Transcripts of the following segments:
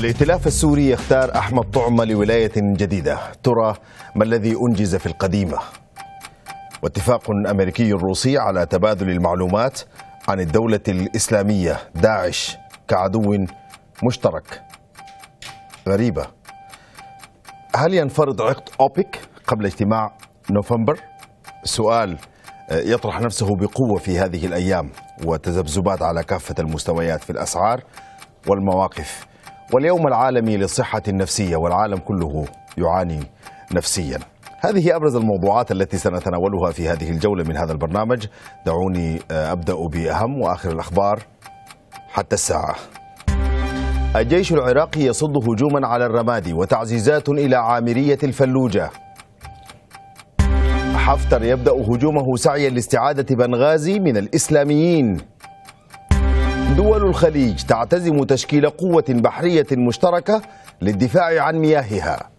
الائتلاف السوري يختار أحمد طعمة لولاية جديدة ترى ما الذي أنجز في القديمة واتفاق أمريكي روسي على تبادل المعلومات عن الدولة الإسلامية داعش كعدو مشترك غريبة هل ينفرض عقد أوبك قبل اجتماع نوفمبر؟ سؤال آه، يطرح نفسه بقوة في هذه الأيام وتذبذبات على كافة المستويات في الأسعار والمواقف واليوم العالمي للصحة النفسية والعالم كله يعاني نفسيا هذه أبرز الموضوعات التي سنتناولها في هذه الجولة من هذا البرنامج دعوني آه، أبدأ بأهم وآخر الأخبار حتى الساعة الجيش العراقي يصد هجوما على الرمادي وتعزيزات إلى عامرية الفلوجة حفتر يبدأ هجومه سعيا لاستعادة بنغازي من الإسلاميين دول الخليج تعتزم تشكيل قوة بحرية مشتركة للدفاع عن مياهها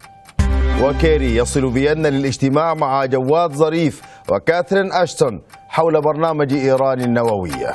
وكيري يصل فيينا للاجتماع مع جواد ظريف وكاثرين أشتون حول برنامج إيران النووية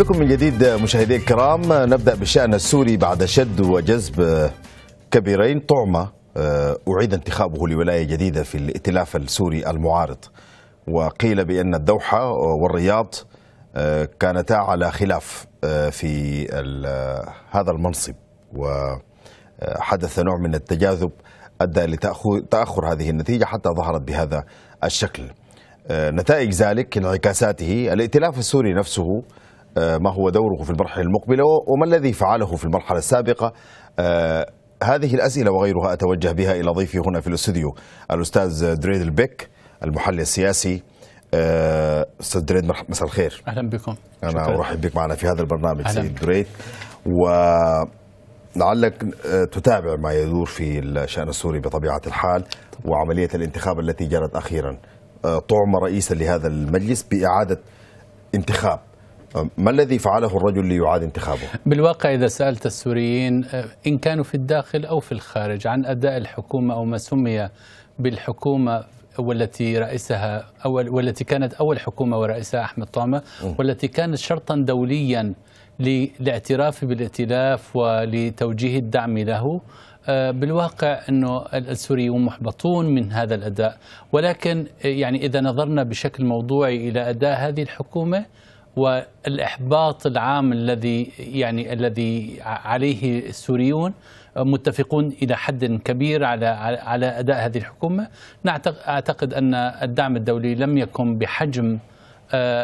بكم من جديد مشاهدي الكرام نبدأ بالشأن السوري بعد شد وجذب كبيرين طعمة آه، أعيد انتخابه لولاية جديدة في الائتلاف السوري المعارض وقيل بأن الدوحة والرياض آه، كانتا على خلاف آه، في هذا المنصب وحدث نوع من التجاذب أدى لتأخر هذه النتيجة حتى ظهرت بهذا الشكل نتائج ذلك انعكاساته الائتلاف السوري نفسه آه، ما هو دوره في المرحلة المقبلة وما الذي فعله في المرحلة السابقة آه، هذه الأسئلة وغيرها أتوجه بها إلى ضيفي هنا في الاستوديو الأستاذ دريد البيك المحلل السياسي آه، أستاذ دريد مساء الخير أهلا بكم أنا أرحب بك معنا في هذا البرنامج سيد دريد ولعلك تتابع ما يدور في الشأن السوري بطبيعة الحال وعملية الانتخاب التي جرت أخيرا طعم رئيسا لهذا المجلس بإعادة انتخاب ما الذي فعله الرجل ليعاد انتخابه؟ بالواقع إذا سألت السوريين أه، إن كانوا في الداخل أو في الخارج عن أداء الحكومة أو ما سمي بالحكومة والتي رئيسها أول والتي كانت أول حكومة ورئيسها أحمد طعمة والتي كانت شرطا دوليا للاعتراف بالائتلاف ولتوجيه الدعم له أه، بالواقع انه السوريون محبطون من هذا الاداء ولكن أه، يعني اذا نظرنا بشكل موضوعي الى اداء هذه الحكومه والاحباط العام الذي يعني الذي عليه السوريون متفقون الى حد كبير على على اداء هذه الحكومه نعتقد اعتقد ان الدعم الدولي لم يكن بحجم آه،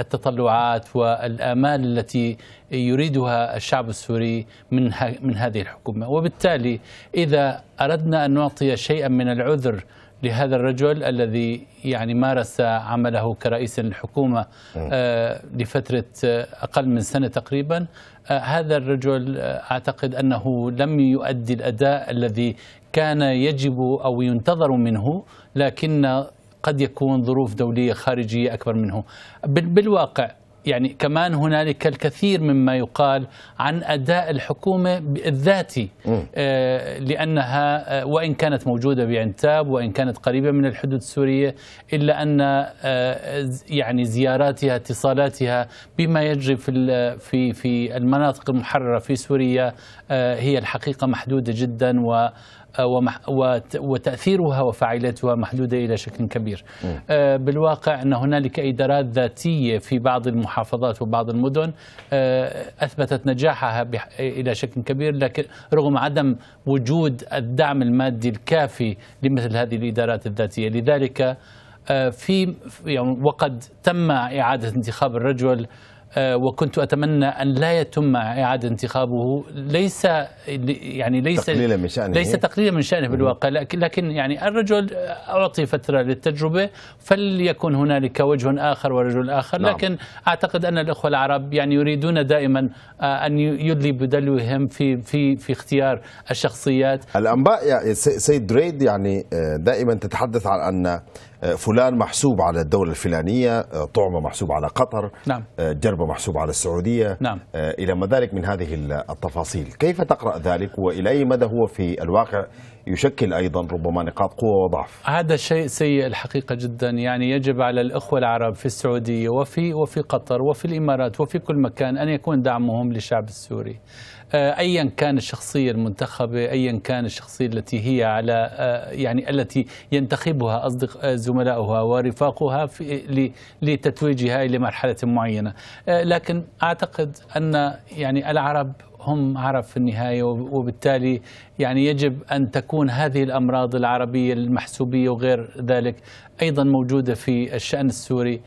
التطلعات والامال التي يريدها الشعب السوري من من هذه الحكومه وبالتالي اذا اردنا ان نعطي شيئا من العذر لهذا الرجل الذي يعني مارس عمله كرئيس للحكومة آه، لفترة آه، أقل من سنة تقريبا آه، هذا الرجل أعتقد أنه لم يؤدي الأداء الذي كان يجب أو ينتظر منه لكن قد يكون ظروف دولية خارجية أكبر منه بالواقع يعني كمان هنالك الكثير مما يقال عن اداء الحكومه الذاتي آه، لانها آه، وان كانت موجوده بعنتاب وان كانت قريبه من الحدود السوريه الا ان آه، يعني زياراتها اتصالاتها بما يجري في في في المناطق المحرره في سوريا هي الحقيقه محدوده جدا و وتأثيرها وفاعلتها محدودة إلى شكل كبير آه، بالواقع أن هنالك إدارات ذاتية في بعض المحافظات وبعض المدن آه، أثبتت نجاحها إلى شكل كبير لكن رغم عدم وجود الدعم المادي الكافي لمثل هذه الإدارات الذاتية لذلك آه، في يعني وقد تم إعادة انتخاب الرجل آه، وكنت اتمنى ان لا يتم اعاده انتخابه ليس يعني ليس تقليلا من شانه ليس تقليلا من شانه بالواقع لكن يعني الرجل اعطي فتره للتجربه فليكن هنالك وجه اخر ورجل اخر نعم. لكن اعتقد ان الاخوه العرب يعني يريدون دائما آه، ان يدلي بدلوهم في في في اختيار الشخصيات الانباء يعني سيد دريد يعني دائما تتحدث عن ان فلان محسوب على الدولة الفلانية آه، طعمة محسوب على قطر نعم. آه، جربة محسوب على السعودية نعم. آه، إلى ما ذلك من هذه التفاصيل كيف تقرأ ذلك وإلى أي مدى هو في الواقع يشكل أيضا ربما نقاط قوة وضعف هذا شيء سيء الحقيقة جدا يعني يجب على الأخوة العرب في السعودية وفي, وفي قطر وفي الإمارات وفي كل مكان أن يكون دعمهم للشعب السوري آه، ايا كان الشخصيه المنتخبه ايا كان الشخصيه التي هي على آه، يعني التي ينتخبها اصدق آه، زملائها ورفاقها في لتتويجها الى مرحله معينه لكن اعتقد ان يعني العرب هم عرب في النهاية وبالتالي يعني يجب أن تكون هذه الأمراض العربية المحسوبية وغير ذلك أيضا موجودة في الشأن السوري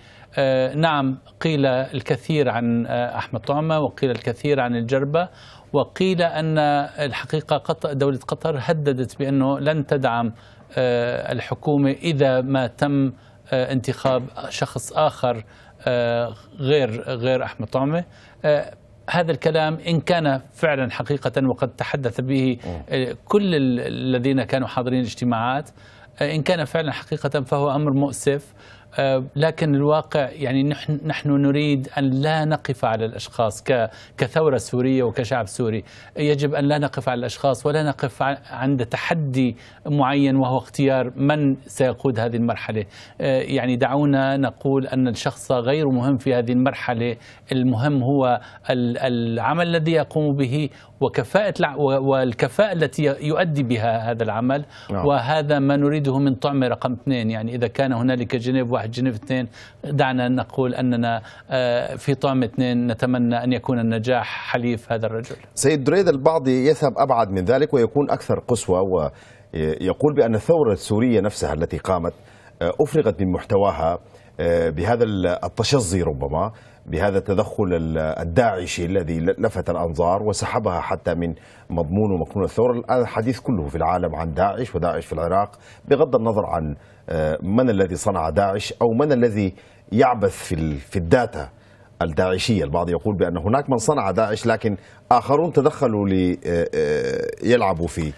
نعم قيل الكثير عن أحمد طعمة وقيل الكثير عن الجربة وقيل أن الحقيقة دولة قطر هددت بأنه لن تدعم آه، الحكومة إذا ما تم آه، انتخاب شخص آخر آه، غير غير أحمد طعمة هذا الكلام إن كان فعلا حقيقة وقد تحدث به كل الذين كانوا حاضرين الاجتماعات إن كان فعلا حقيقة فهو أمر مؤسف آه، لكن الواقع يعني نحن نحن نريد ان لا نقف على الاشخاص كثوره سوريه وكشعب سوري يجب ان لا نقف على الاشخاص ولا نقف عند تحدي معين وهو اختيار من سيقود هذه المرحله آه، يعني دعونا نقول ان الشخص غير مهم في هذه المرحله المهم هو العمل الذي يقوم به وكفاءة والكفاءة التي يؤدي بها هذا العمل نعم. وهذا ما نريده من طعم رقم اثنين يعني إذا كان هنالك جنيف واحد واحد جنيف اثنين دعنا نقول أننا آه، في طعم اثنين نتمنى أن يكون النجاح حليف هذا الرجل سيد دريد البعض يذهب أبعد من ذلك ويكون أكثر قسوة ويقول آه، بأن الثورة السورية نفسها التي قامت آه، أفرغت من محتواها بهذا التشظي ربما بهذا التدخل الداعشي الذي لفت الأنظار وسحبها حتى من مضمون ومكنون الثورة الآن الحديث كله في العالم عن داعش وداعش في العراق بغض النظر عن آه، من الذي صنع داعش أو من الذي يعبث في في الداتا الداعشية البعض يقول بأن هناك من صنع داعش لكن آخرون تدخلوا ليلعبوا آه، آه، في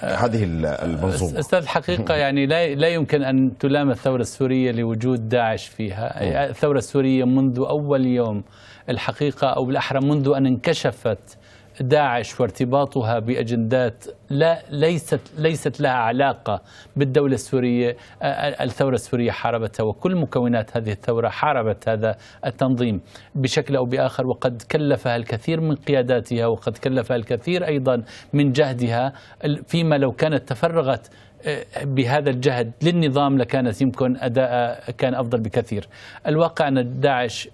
هذه المنظومة أستاذ حقيقة يعني لا لا يمكن أن تلام الثورة السورية لوجود داعش فيها الثورة السورية منذ أول يوم الحقيقة أو بالأحرى منذ أن انكشفت داعش وارتباطها باجندات لا ليست ليست لها علاقه بالدوله السوريه آه، الثوره السوريه حاربتها وكل مكونات هذه الثوره حاربت هذا التنظيم بشكل او باخر وقد كلفها الكثير من قياداتها وقد كلفها الكثير ايضا من جهدها فيما لو كانت تفرغت بهذا الجهد للنظام لكانت يمكن أداء كان أفضل بكثير الواقع أن داعش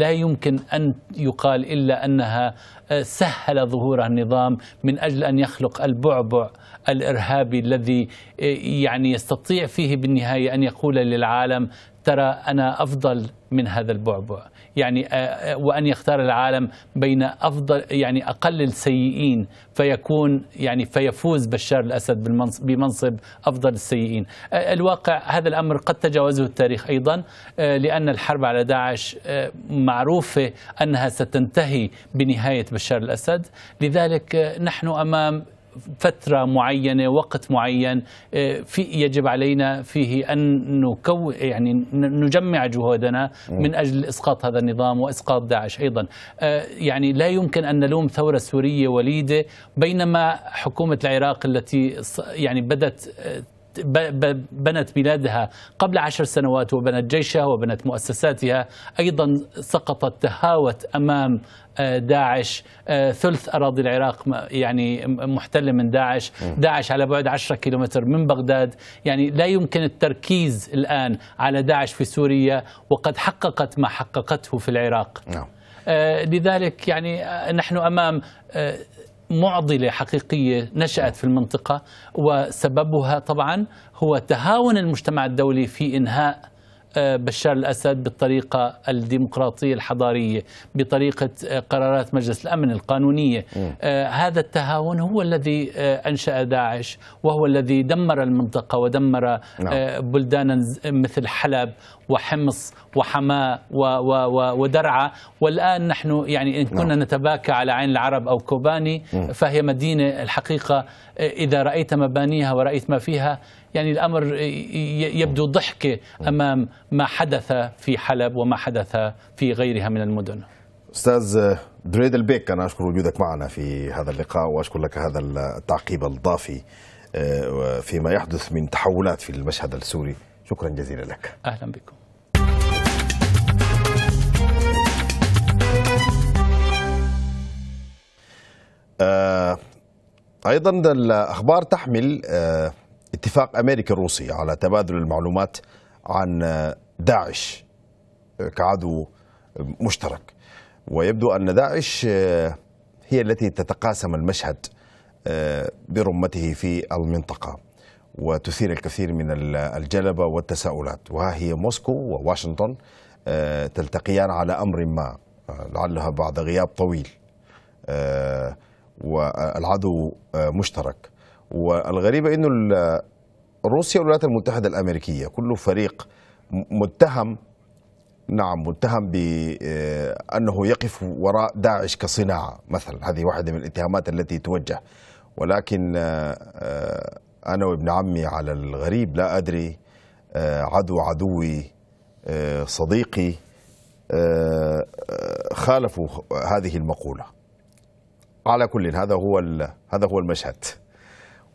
لا يمكن أن يقال إلا أنها سهل ظهور النظام من أجل أن يخلق البعبع الإرهابي الذي يعني يستطيع فيه بالنهاية أن يقول للعالم ترى أنا أفضل من هذا البعبع يعني آه، آه، وأن يختار العالم بين أفضل يعني أقل السيئين فيكون يعني فيفوز بشار الأسد بمنصب أفضل السيئين آه، الواقع هذا الأمر قد تجاوزه التاريخ أيضا لأن الحرب على داعش معروفة أنها ستنتهي بنهاية بشار الأسد لذلك نحن أمام فترة معينة وقت معين آه، في يجب علينا فيه أن نكو يعني نجمع جهودنا من أجل إسقاط هذا النظام وإسقاط داعش أيضا آه، يعني لا يمكن أن نلوم ثورة سورية وليدة بينما حكومة العراق التي يعني بدت آه، بنت بلادها قبل عشر سنوات وبنت جيشها وبنت مؤسساتها أيضا سقطت تهاوت أمام آه، داعش آه، ثلث أراضي العراق يعني محتلة من داعش داعش على بعد 10 كيلومتر من بغداد يعني لا يمكن التركيز الآن على داعش في سوريا وقد حققت ما حققته في العراق نعم. آه، لذلك يعني نحن امام معضلة حقيقية نشأت في المنطقة وسببها طبعا هو تهاون المجتمع الدولي في إنهاء بشار الأسد بالطريقة الديمقراطية الحضارية بطريقة آه، قرارات مجلس الأمن القانونية آه، هذا التهاون هو الذي آه، أنشأ داعش وهو الذي دمر المنطقة ودمر نعم. بلدانا مثل حلب وحمص وحماة ودرعا والآن نحن يعني إن كنا نعم. نتباكى على عين العرب أو كوباني فهي مدينة الحقيقة إذا رأيت مبانيها ورأيت ما فيها يعني الأمر يبدو ضحكة أمام ما حدث في حلب وما حدث في غيرها من المدن أستاذ دريد البيك أنا أشكر وجودك معنا في هذا اللقاء وأشكر لك هذا التعقيب الضافي آه، فيما يحدث من تحولات في المشهد السوري شكرا جزيلا لك أهلا بكم آه، أيضا الأخبار تحمل آه، اتفاق أمريكا الروسي على تبادل المعلومات عن داعش كعدو مشترك ويبدو أن داعش هي التي تتقاسم المشهد برمته في المنطقة وتثير الكثير من الجلبة والتساؤلات وها هي موسكو وواشنطن آه، تلتقيان على أمر ما آه، لعلها بعد غياب طويل آه، والعدو مشترك والغريبه انه روسيا والولايات المتحده الامريكيه كل فريق متهم نعم متهم بانه آه، يقف وراء داعش كصناعه مثلا هذه واحده من الاتهامات التي توجه ولكن آه، آه، انا وابن عمي على الغريب لا ادري عدو عدوي صديقي خالفوا هذه المقوله على كل هذا هو هذا هو المشهد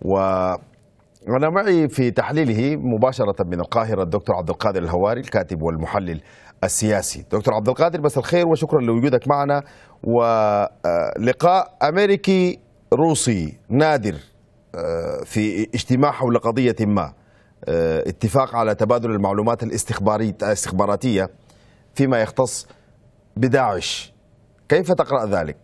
وأنا معي في تحليله مباشرة من القاهرة الدكتور عبد القادر الهواري الكاتب والمحلل السياسي دكتور عبد القادر بس الخير وشكرا لوجودك معنا ولقاء آه، أمريكي روسي نادر آه، في اجتماع حول قضية ما آه، اتفاق على تبادل المعلومات الاستخباراتية فيما يختص بداعش كيف تقرأ ذلك؟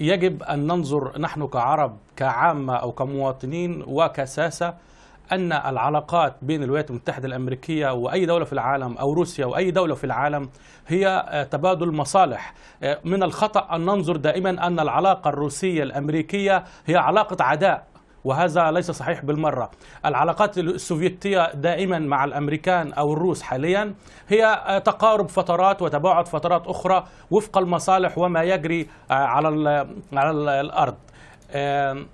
يجب أن ننظر نحن كعرب كعامة أو كمواطنين وكساسة أن العلاقات بين الولايات المتحدة الأمريكية وأي دولة في العالم أو روسيا وأي دولة في العالم هي آه، تبادل مصالح آه، من الخطأ أن ننظر دائما أن العلاقة الروسية الأمريكية هي علاقة عداء وهذا ليس صحيح بالمرة العلاقات السوفيتية دائما مع الأمريكان أو الروس حاليا هي تقارب فترات وتباعد فترات أخرى وفق المصالح وما يجري آه، على, الأرض آه،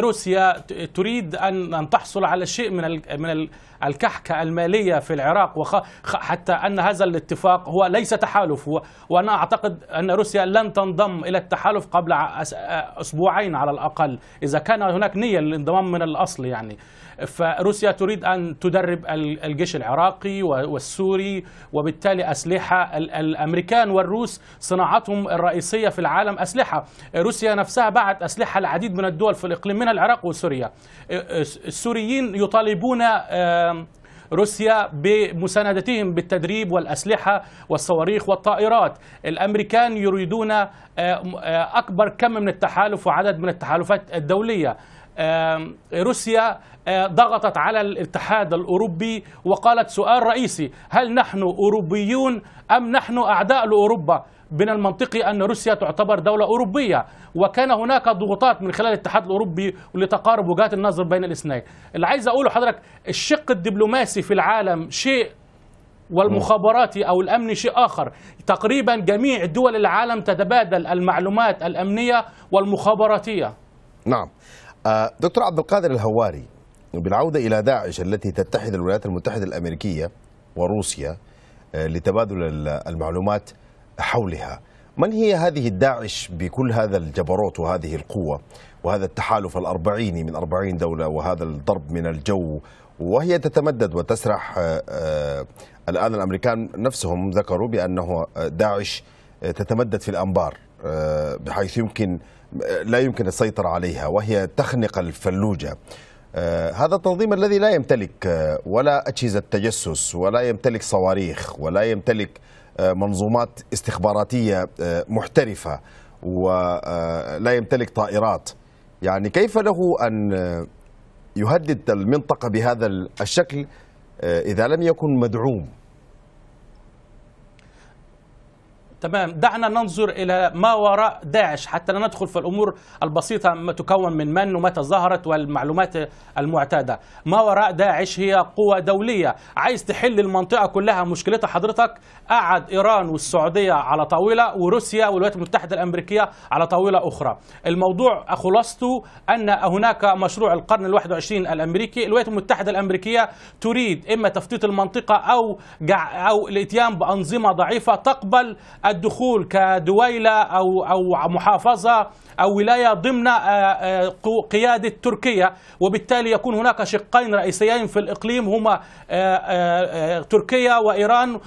روسيا تريد ان ان تحصل على شيء من من الكحكة المالية في العراق وخ... حتى أن هذا الاتفاق هو ليس تحالف و... وأنا أعتقد أن روسيا لن تنضم إلى التحالف قبل أسبوعين على الأقل إذا كان هناك نية للانضمام من الأصل يعني فروسيا تريد أن تدرب الجيش العراقي والسوري وبالتالي أسلحة الأمريكان والروس صناعتهم الرئيسية في العالم أسلحة روسيا نفسها بعت أسلحة العديد من الدول في الإقليم منها العراق وسوريا السوريين يطالبون روسيا بمساندتهم بالتدريب والأسلحة والصواريخ والطائرات الأمريكان يريدون أكبر كم من التحالف وعدد من التحالفات الدولية روسيا آه، ضغطت على الاتحاد الأوروبي وقالت سؤال رئيسي هل نحن أوروبيون أم نحن أعداء لأوروبا من المنطقي أن روسيا تعتبر دولة أوروبية وكان هناك ضغوطات من خلال الاتحاد الأوروبي لتقارب وجهات النظر بين الاثنين اللي عايز أقوله حضرتك الشق الدبلوماسي في العالم شيء والمخابراتي أو الأمن شيء آخر تقريبا جميع دول العالم تتبادل المعلومات الأمنية والمخابراتية نعم آه، دكتور عبد القادر الهواري بالعودة إلى داعش التي تتحد الولايات المتحدة الأمريكية وروسيا آه، لتبادل المعلومات حولها من هي هذه الداعش بكل هذا الجبروت وهذه القوة وهذا التحالف الأربعيني من أربعين دولة وهذا الضرب من الجو وهي تتمدد وتسرح آه، آه، الآن الأمريكان نفسهم ذكروا بأنه داعش تتمدد في الأنبار بحيث يمكن لا يمكن السيطرة عليها وهي تخنق الفلوجة آه، هذا التنظيم الذي لا يمتلك آه، ولا أجهزة تجسس ولا يمتلك صواريخ ولا يمتلك آه، منظومات استخباراتية محترفة ولا يمتلك طائرات يعني كيف له أن يهدد المنطقة بهذا الشكل إذا لم يكن مدعوم تمام دعنا ننظر إلى ما وراء داعش حتى لا ندخل في الأمور البسيطة ما تكون من من ومتى ظهرت والمعلومات المعتادة ما وراء داعش هي قوة دولية عايز تحل المنطقة كلها مشكلتها حضرتك قعد إيران والسعودية على طاولة وروسيا والولايات المتحدة الأمريكية على طاولة أخرى الموضوع خلاصته أن هناك مشروع القرن ال21 الأمريكي الولايات المتحدة الأمريكية تريد إما تفتيت المنطقة أو, أو الاتيان بأنظمة ضعيفة تقبل الدخول كدويلة أو أو محافظة أو ولاية ضمن آه، آه، قيادة تركيا وبالتالي يكون هناك شقين رئيسيين في الإقليم هما آه، تركيا وإيران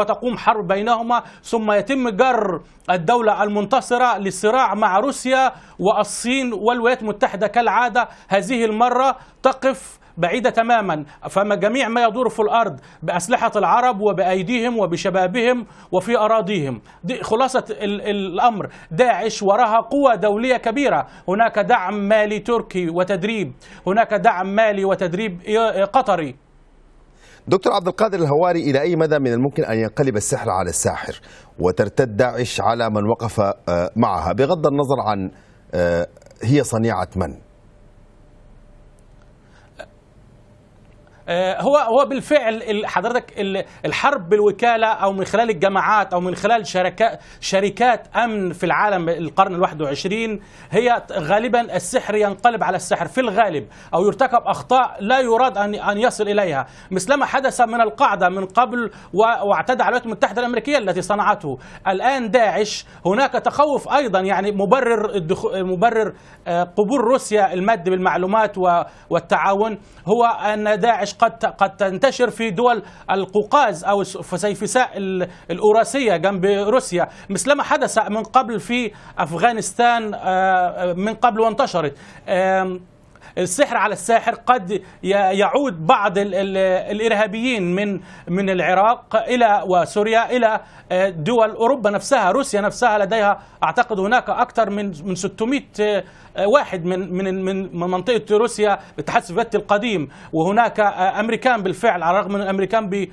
وتقوم حرب بينهما ثم يتم جر الدولة المنتصرة للصراع مع روسيا والصين والولايات المتحدة كالعادة هذه المرة تقف بعيدة تماما فما جميع ما يدور في الأرض بأسلحة العرب وبأيديهم وبشبابهم وفي أراضيهم دي خلاصة ال الأمر داعش وراها قوة دولية كبيرة هناك دعم مالي تركي وتدريب هناك دعم مالي وتدريب قطري دكتور عبد القادر الهواري إلى أي مدى من الممكن أن ينقلب السحر على الساحر وترتد داعش على من وقف آه، معها بغض النظر عن آه، هي صنيعة من آه، هو هو بالفعل حضرتك الحرب بالوكاله او من خلال الجماعات او من خلال شركات شركات امن في العالم القرن ال21 هي غالبا السحر ينقلب على السحر في الغالب او يرتكب اخطاء لا يراد ان ان يصل اليها مثلما حدث من القاعده من قبل واعتدى على الولايات المتحده الامريكيه التي صنعته الان داعش هناك تخوف ايضا يعني مبرر مبرر آه، قبول روسيا المد بالمعلومات والتعاون هو ان داعش قد قد تنتشر في دول القوقاز او فسيفساء الاوراسيه جنب روسيا مثلما حدث من قبل في افغانستان آه، من قبل وانتشرت السحر على الساحر قد يعود بعض الارهابيين من من العراق الى وسوريا الى آه، دول اوروبا نفسها روسيا نفسها لديها اعتقد هناك اكثر من من 600 آه، واحد من من من منطقه روسيا الاتحاد السوفيتي القديم وهناك آه، امريكان بالفعل على الرغم من الامريكان بي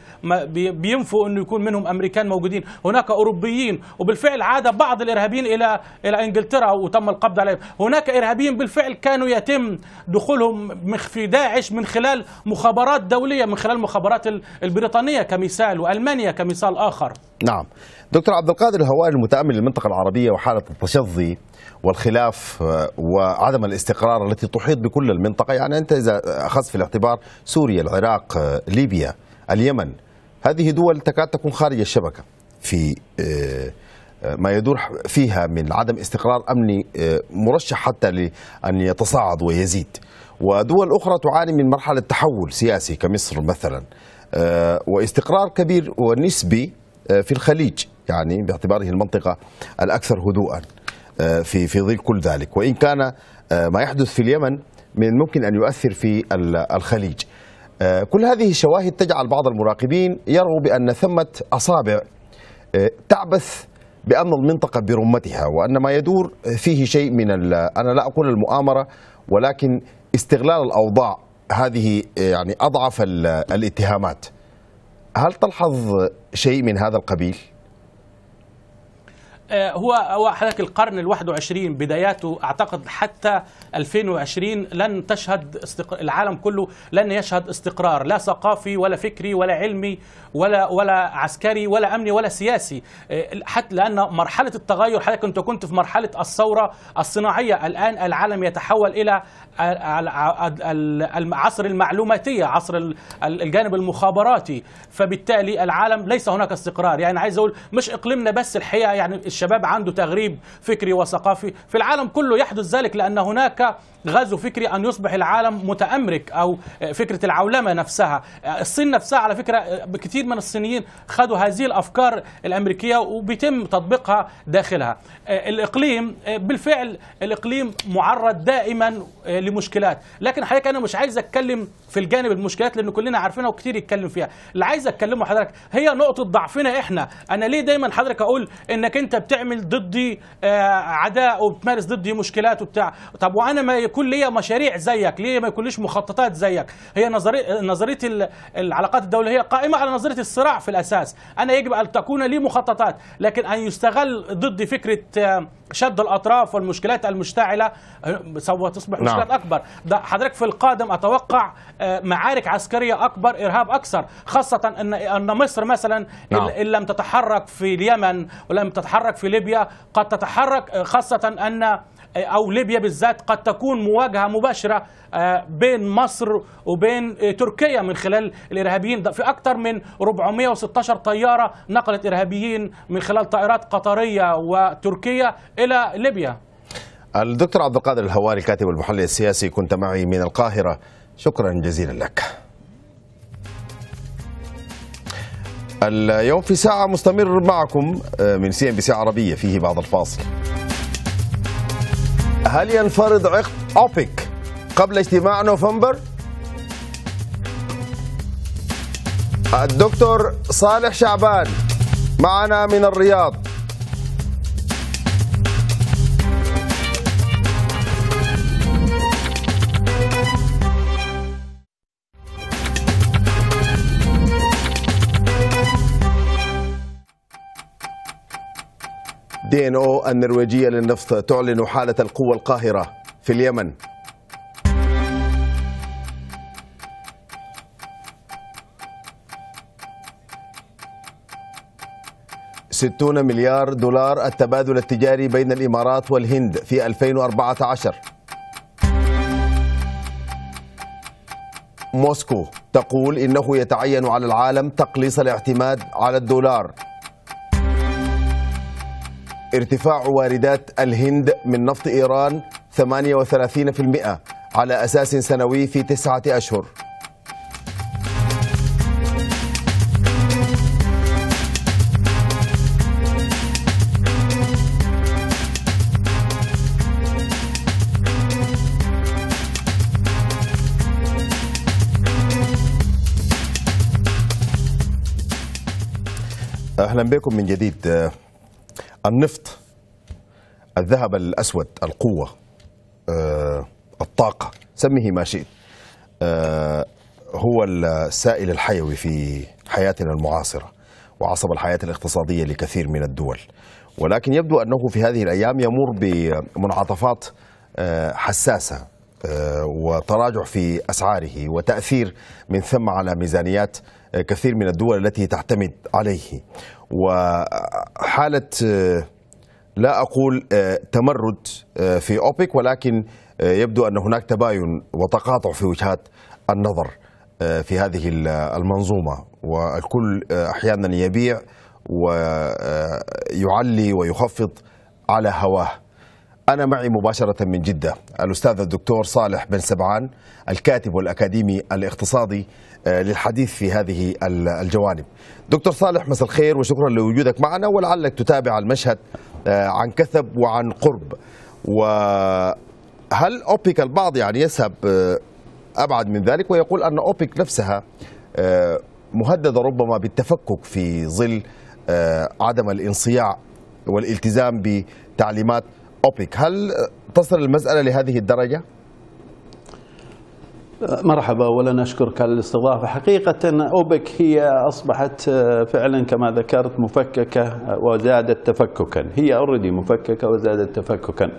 بينفوا انه يكون منهم امريكان موجودين هناك اوروبيين وبالفعل عاد بعض الارهابيين الى الى انجلترا وتم القبض عليهم هناك ارهابيين بالفعل كانوا يتم دخولهم في داعش من خلال مخابرات دوليه من خلال المخابرات البريطانيه كمثال والمانيا كمثال اخر نعم دكتور عبد القادر الهوائي المتامل للمنطقه العربيه وحاله التشظي والخلاف آه، وعدم الاستقرار التي تحيط بكل المنطقه يعني انت اذا اخذت في الاعتبار سوريا العراق آه، ليبيا اليمن هذه دول تكاد تكون خارج الشبكه في آه، ما يدور فيها من عدم استقرار امني مرشح حتى لان يتصاعد ويزيد ودول اخرى تعاني من مرحله تحول سياسي كمصر مثلا واستقرار كبير ونسبي في الخليج يعني باعتباره المنطقة الأكثر هدوءا آه، في في ظل كل ذلك وإن كان آه، ما يحدث في اليمن من الممكن أن يؤثر في الخليج آه، كل هذه الشواهد تجعل بعض المراقبين يروا بأن ثمة أصابع تعبث بأمن المنطقة برمتها وأن ما يدور فيه شيء من أنا لا أقول المؤامرة ولكن استغلال الأوضاع هذه يعني أضعف الاتهامات هل تلحظ شيء من هذا القبيل؟ آه، هو هو حضرتك القرن ال21 بداياته اعتقد حتى 2020 لن تشهد استقر... العالم كله لن يشهد استقرار لا ثقافي ولا فكري ولا علمي ولا ولا عسكري ولا امني ولا سياسي إيه، حتى لان مرحله التغير حضرتك كنت كنت في مرحله الثوره الصناعيه الان العالم يتحول الى عصر المعلوماتيه عصر الجانب المخابراتي فبالتالي العالم ليس هناك استقرار يعني عايز اقول مش اقليمنا بس الحقيقه يعني الشباب عنده تغريب فكري وثقافي في العالم كله يحدث ذلك لان هناك غزو فكري ان يصبح العالم متامرك او فكره العولمه نفسها الصين نفسها على فكره كتير كتير من الصينيين خدوا هذه الأفكار الأمريكية وبيتم تطبيقها داخلها آه، الإقليم آه، بالفعل الإقليم معرض دائما آه، لمشكلات لكن حضرتك أنا مش عايز أتكلم في الجانب المشكلات لأن كلنا عارفينها وكثير يتكلم فيها اللي عايز أتكلمه حضرتك هي نقطة ضعفنا إحنا أنا ليه دايما حضرتك أقول إنك أنت بتعمل ضدي عداء وبتمارس ضدي مشكلات وبتاع طب وأنا ما يكون ليا مشاريع زيك ليه ما يكونليش مخططات زيك هي نظرية نظرية العلاقات الدولية هي قائمة على نظرية فكره الصراع في الاساس انا يجب ان تكون لي مخططات لكن ان يستغل ضد فكره آه، شد الاطراف والمشكلات المشتعله آه، سوف تصبح نعم. مشكلات اكبر ده حضرتك في القادم اتوقع آه، معارك عسكريه اكبر ارهاب اكثر خاصه ان ان مصر مثلا نعم. ان لم تتحرك في اليمن ولم تتحرك في ليبيا قد تتحرك خاصه ان أو ليبيا بالذات قد تكون مواجهة مباشرة آه، بين مصر وبين آه، تركيا من خلال الإرهابيين في أكثر من 416 طيارة نقلت إرهابيين من خلال طائرات قطرية وتركية إلى ليبيا الدكتور عبد القادر الهواري كاتب المحلل السياسي كنت معي من القاهرة شكرا جزيلا لك اليوم في ساعة مستمر معكم آه، من سي ام بي سي عربية فيه بعد الفاصل هل ينفرض عقد أوبك قبل اجتماع نوفمبر؟ الدكتور صالح شعبان معنا من الرياض دي ان او النرويجية للنفط تعلن حالة القوة القاهرة في اليمن ستون مليار دولار التبادل التجاري بين الإمارات والهند في 2014 موسكو تقول إنه يتعين على العالم تقليص الاعتماد على الدولار ارتفاع واردات الهند من نفط إيران 38% على أساس سنوي في تسعة أشهر اهلا بكم من جديد النفط الذهب الأسود القوة آه، الطاقة سميه ما شئت آه، هو السائل الحيوي في حياتنا المعاصرة وعصب الحياة الاقتصادية لكثير من الدول ولكن يبدو أنه في هذه الأيام يمر بمنعطفات آه، حساسة وتراجع في أسعاره وتأثير من ثم على ميزانيات كثير من الدول التي تعتمد عليه وحالة آه، لا أقول آه، تمرد آه، في أوبك ولكن يبدو أن هناك تباين وتقاطع في وجهات النظر في هذه المنظومة والكل أحيانا يبيع ويعلي ويخفض على هواه أنا معي مباشرة من جدة الأستاذ الدكتور صالح بن سبعان الكاتب والأكاديمي الاقتصادي آه، للحديث في هذه الجوانب دكتور صالح مساء الخير وشكرا لوجودك معنا ولعلك تتابع المشهد آه، عن كثب وعن قرب وهل أوبك البعض يعني يذهب آه، أبعد من ذلك ويقول أن أوبك نفسها مهددة ربما بالتفكك في ظل عدم الانصياع والالتزام بتعليمات أوبك هل تصل المسألة لهذه الدرجة؟ مرحبا اولا اشكرك على الاستضافه، حقيقه اوبك هي اصبحت آه، فعلا كما ذكرت مفككه آه، وزادت تفككا، هي اوريدي مفككه وزادت تفككا.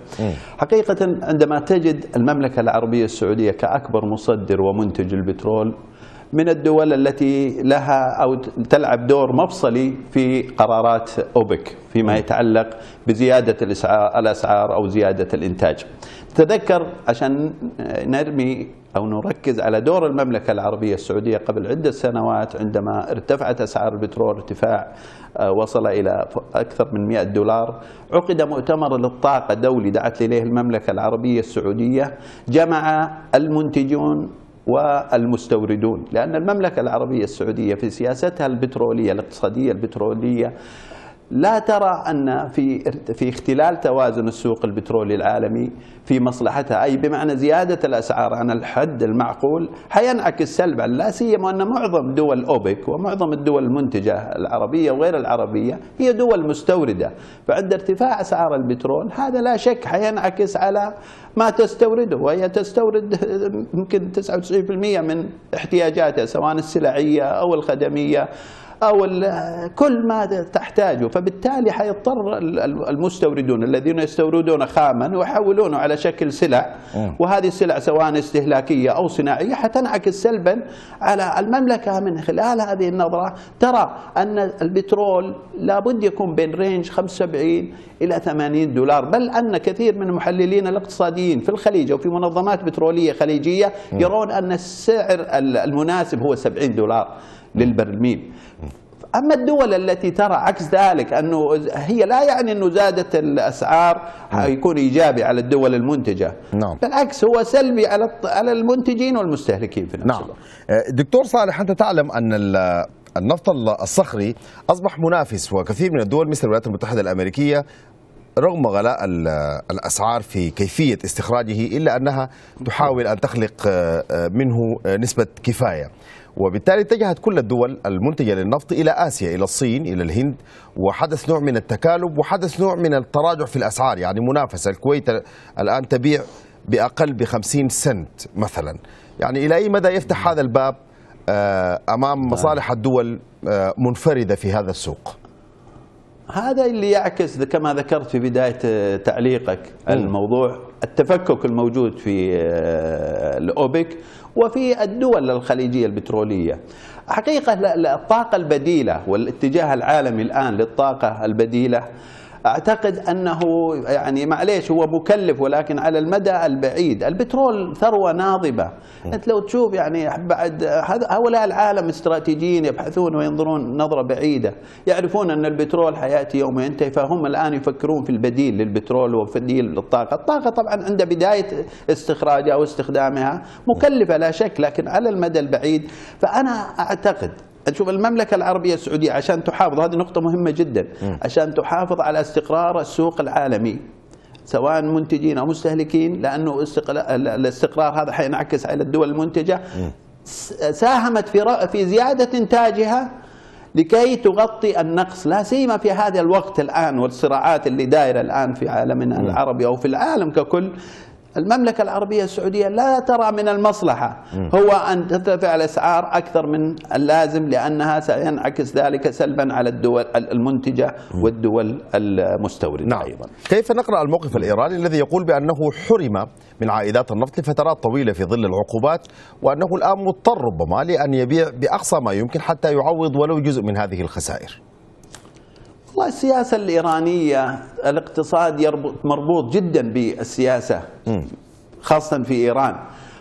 حقيقه عندما تجد المملكه العربيه السعوديه كاكبر مصدر ومنتج البترول من الدول التي لها أو تلعب دور مفصلي في قرارات أوبك فيما يتعلق بزيادة الأسعار الاسعار أو زيادة الإنتاج تذكر عشان نرمي أو نركز على دور المملكة العربية السعودية قبل عدة سنوات عندما ارتفعت أسعار البترول ارتفاع آه، وصل إلى أكثر من 100 دولار عقد مؤتمر للطاقة دولي دعت إليه المملكة العربية السعودية جمع المنتجون والمستوردون لأن المملكة العربية السعودية في سياستها البترولية الاقتصادية البترولية لا ترى أن في في اختلال توازن السوق البترولي العالمي في مصلحتها أي بمعنى زيادة الأسعار عن الحد المعقول حينعكس سلبا لا سيما أن معظم دول أوبك ومعظم الدول المنتجة العربية وغير العربية هي دول مستوردة فعند ارتفاع أسعار البترول هذا لا شك حينعكس على ما تستورده وهي تستورد يمكن 99% من احتياجاتها سواء السلعية أو الخدمية أو كل ما تحتاجه فبالتالي حيضطر المستوردون الذين يستوردون خاما ويحولونه على شكل سلع وهذه السلع سواء استهلاكية أو صناعية حتنعكس سلبا على المملكة من خلال هذه النظرة ترى أن البترول لابد يكون بين رينج 75 إلى 80 دولار بل أن كثير من المحللين الاقتصاديين في الخليج أو في منظمات بترولية خليجية يرون أن السعر المناسب هو 70 دولار للبرميل أما الدول التي ترى عكس ذلك أنه هي لا يعني أنه زادت الأسعار نعم. يكون إيجابي على الدول المنتجة نعم. بالعكس هو سلبي على على المنتجين والمستهلكين في نفس نعم. آه، دكتور صالح أنت تعلم أن النفط الصخري أصبح منافس وكثير من الدول مثل الولايات المتحدة الأمريكية رغم غلاء الأسعار في كيفية استخراجه إلا أنها تحاول أن تخلق آه، آه، منه نسبة كفاية وبالتالي اتجهت كل الدول المنتجة للنفط إلى آسيا إلى الصين إلى الهند وحدث نوع من التكالب وحدث نوع من التراجع في الأسعار يعني منافسة الكويت الآن تبيع بأقل بخمسين سنت مثلا يعني إلى أي مدى يفتح نعم. هذا الباب آه، أمام نعم. مصالح الدول آه، منفردة في هذا السوق هذا اللي يعكس كما ذكرت في بداية آه، تعليقك الموضوع التفكك الموجود في الأوبك وفي الدول الخليجية البترولية حقيقة الطاقة البديلة والاتجاه العالمي الآن للطاقة البديلة أعتقد أنه يعني معليش هو مكلف ولكن على المدى البعيد البترول ثروة ناضبة أنت لو تشوف يعني بعد هؤلاء العالم استراتيجيين يبحثون وينظرون نظرة بعيدة يعرفون أن البترول حياتي يوم ينتهي فهم الآن يفكرون في البديل للبترول وبديل للطاقة الطاقة طبعا عند بداية استخراجها واستخدامها مكلفة لا شك لكن على المدى البعيد فأنا أعتقد شوف المملكة العربية السعودية عشان تحافظ هذه نقطة مهمة جدا عشان تحافظ على استقرار السوق العالمي سواء منتجين أو مستهلكين لأنه الاستقرار هذا حينعكس على الدول المنتجة ساهمت في في زيادة إنتاجها لكي تغطي النقص لا سيما في هذا الوقت الآن والصراعات اللي دايرة الآن في عالمنا العربي أو في العالم ككل المملكة العربية السعودية لا ترى من المصلحة هو أن ترتفع الأسعار أكثر من اللازم لأنها سينعكس ذلك سلبا على الدول المنتجة والدول المستوردة نعم. أيضا كيف نقرأ الموقف الإيراني الذي يقول بأنه حرم من عائدات النفط لفترات طويلة في ظل العقوبات وأنه الآن مضطر ربما لأن يبيع بأقصى ما يمكن حتى يعوض ولو جزء من هذه الخسائر والله السياسة الإيرانية الاقتصاد يربط مربوط جدا بالسياسة خاصة في إيران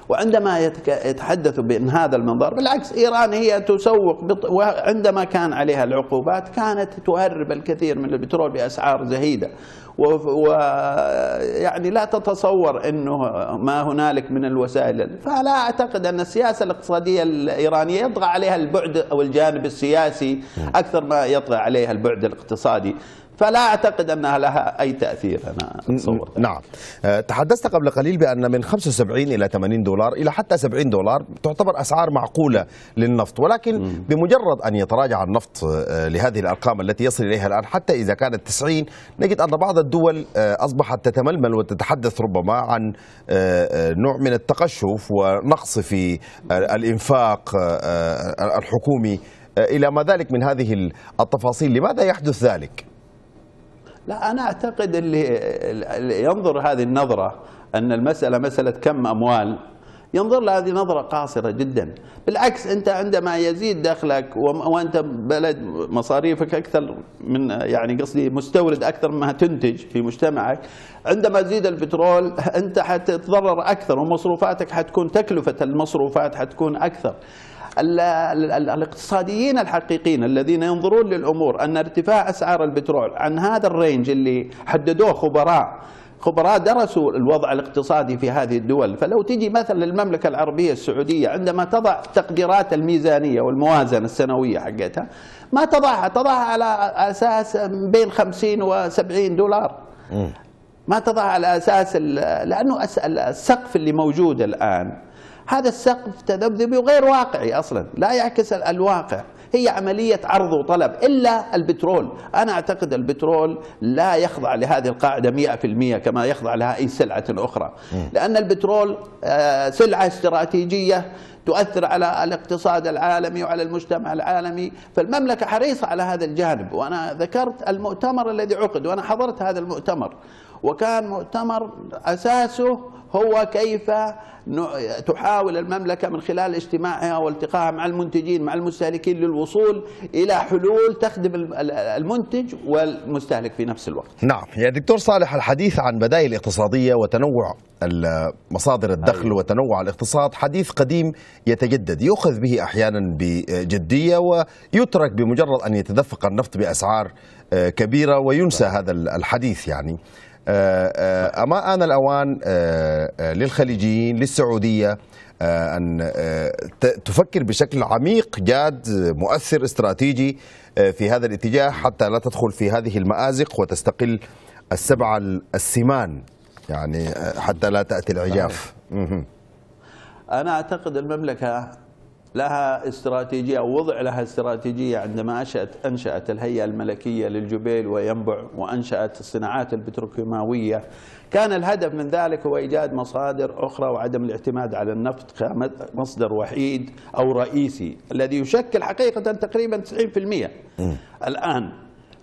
وعندما يتحدث بأن هذا المنظر بالعكس إيران هي تسوق بط... وعندما كان عليها العقوبات كانت تهرب الكثير من البترول بأسعار زهيدة ويعني لا تتصور انه ما هنالك من الوسائل فلا اعتقد ان السياسه الاقتصاديه الايرانيه يطغى عليها البعد او الجانب السياسي اكثر ما يطغى عليها البعد الاقتصادي فلا أعتقد أنها لها أي تأثير أنا أتصور نعم آه، تحدثت قبل قليل بأن من 75 إلى 80 دولار إلى حتى 70 دولار تعتبر أسعار معقولة للنفط ولكن م. بمجرد أن يتراجع النفط آه، لهذه الأرقام التي يصل إليها الآن حتى إذا كانت 90 نجد أن بعض الدول آه، أصبحت تتململ وتتحدث ربما عن نوع من التقشف ونقص في الإنفاق الحكومي إلى ما ذلك من هذه التفاصيل لماذا يحدث ذلك؟ لا أنا أعتقد اللي, اللي ينظر هذه النظرة أن المسألة مسألة كم أموال ينظر لهذه نظرة قاصرة جدا بالعكس أنت عندما يزيد دخلك وأنت بلد مصاريفك أكثر من يعني قصدي مستورد أكثر مما تنتج في مجتمعك عندما تزيد البترول أنت حتتضرر أكثر ومصروفاتك حتكون تكلفة المصروفات حتكون أكثر الاقتصاديين الحقيقيين الذين ينظرون للأمور أن ارتفاع أسعار البترول عن هذا الرينج اللي حددوه خبراء خبراء درسوا الوضع الاقتصادي في هذه الدول فلو تجي مثلا للمملكة العربية السعودية عندما تضع تقديرات الميزانية والموازنة السنوية حقتها ما تضعها تضعها على أساس بين 50 و 70 دولار ما تضعها على أساس لأنه السقف اللي موجود الآن هذا السقف تذبذبي وغير واقعي أصلا لا يعكس الواقع هي عملية عرض وطلب إلا البترول أنا أعتقد البترول لا يخضع لهذه القاعدة 100% كما يخضع لها أي سلعة أخرى لأن البترول آه، سلعة استراتيجية تؤثر على الاقتصاد العالمي وعلى المجتمع العالمي فالمملكة حريصة على هذا الجانب وأنا ذكرت المؤتمر الذي عقد وأنا حضرت هذا المؤتمر وكان مؤتمر أساسه هو كيف تحاول المملكة من خلال اجتماعها والتقائها مع المنتجين مع المستهلكين للوصول إلى حلول تخدم المنتج والمستهلك في نفس الوقت نعم يا دكتور صالح الحديث عن بدائل اقتصادية وتنوع مصادر الدخل أيوة. وتنوع الاقتصاد حديث قديم يتجدد يؤخذ به أحيانا بجدية ويترك بمجرد أن يتدفق النفط بأسعار آه، كبيرة وينسى هذا الحديث يعني آه، آه، أما آن الأوان آه، للخليجيين للسعودية أن تفكر بشكل عميق جاد مؤثر استراتيجي في هذا الاتجاه حتى لا تدخل في هذه المآزق وتستقل السبع السمان يعني حتى لا تأتي العجاف أنا أعتقد المملكة لها استراتيجية أو وضع لها استراتيجية عندما أنشأت, أنشأت الهيئة الملكية للجبيل وينبع وأنشأت الصناعات البتروكيماوية كان الهدف من ذلك هو إيجاد مصادر أخرى وعدم الاعتماد على النفط كمصدر وحيد أو رئيسي الذي يشكل حقيقة تقريبا 90% الآن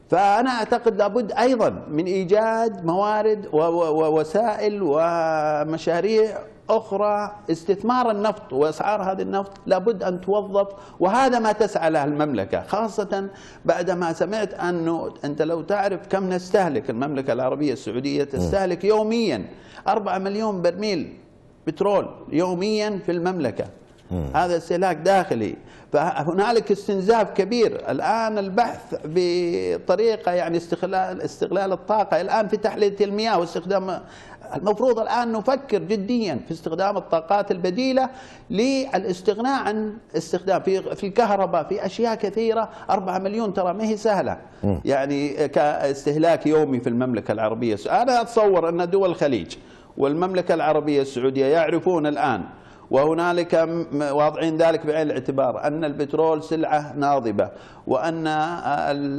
فأنا أعتقد لابد أيضا من إيجاد موارد ووسائل ومشاريع أخرى استثمار النفط وأسعار هذا النفط لابد أن توظف وهذا ما تسعى له المملكة خاصة بعدما سمعت أنه أنت لو تعرف كم نستهلك المملكة العربية السعودية تستهلك يوميا 4 مليون برميل بترول يوميا في المملكة هذا استهلاك داخلي فهنالك استنزاف كبير الآن البحث بطريقة يعني استغلال استغلال الطاقة الآن في تحلية المياه واستخدام المفروض الآن نفكر جديا في استخدام الطاقات البديلة للاستغناء عن استخدام في في الكهرباء في أشياء كثيرة 4 مليون ترى ما هي سهلة يعني كاستهلاك يومي في المملكة العربية أنا أتصور أن دول الخليج والمملكة العربية السعودية يعرفون الآن وهنالك واضعين ذلك بعين الاعتبار أن البترول سلعة ناضبة وأن